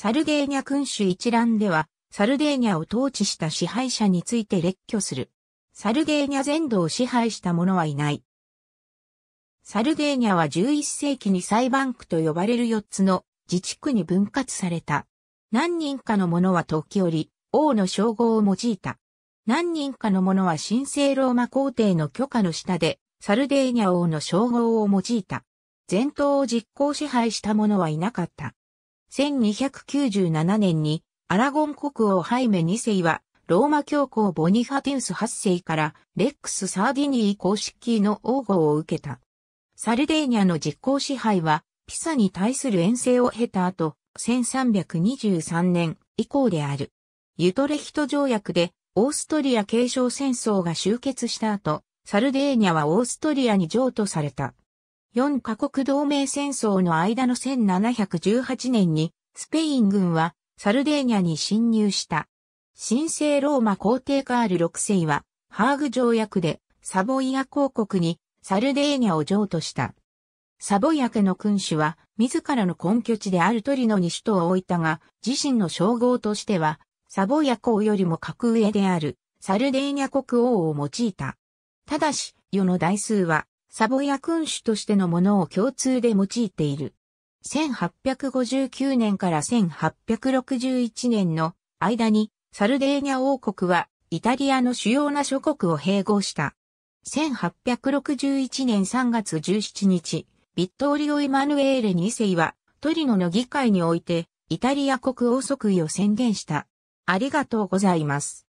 サルデーニャ君主一覧では、サルデーニャを統治した支配者について列挙する。サルデーニャ全土を支配した者はいない。サルデーニャは11世紀にサイバンクと呼ばれる4つの自治区に分割された。何人かの者は時折、王の称号を用いた。何人かの者は神聖ローマ皇帝の許可の下で、サルデーニャ王の称号を用いた。全島を実行支配した者はいなかった。1297年にアラゴン国王ハイメ2世はローマ教皇ボニファティウス8世からレックス・サーディニー公式の王号を受けた。サルデーニャの実効支配はピサに対する遠征を経た後、1323年以降である。ユトレヒト条約でオーストリア継承戦争が終結した後、サルデーニャはオーストリアに譲渡された。4カ国同盟戦争の間の1718年に、スペイン軍はサルデーニャに侵入した。神聖ローマ皇帝カール6世は、ハーグ条約でサボイア公国にサルデーニャを譲渡した。サボイア家の君主は、自らの根拠地であるトリノに首都を置いたが、自身の称号としては、サボイア公よりも格上である、サルデーニャ国王を用いた。ただし、世の台数は、サボヤ君主としてのものを共通で用いている。1859年から1861年の間にサルデーニャ王国はイタリアの主要な諸国を併合した。1861年3月17日、ビットーリオ・イマヌエーレ2世はトリノの議会においてイタリア国王即位を宣言した。ありがとうございます。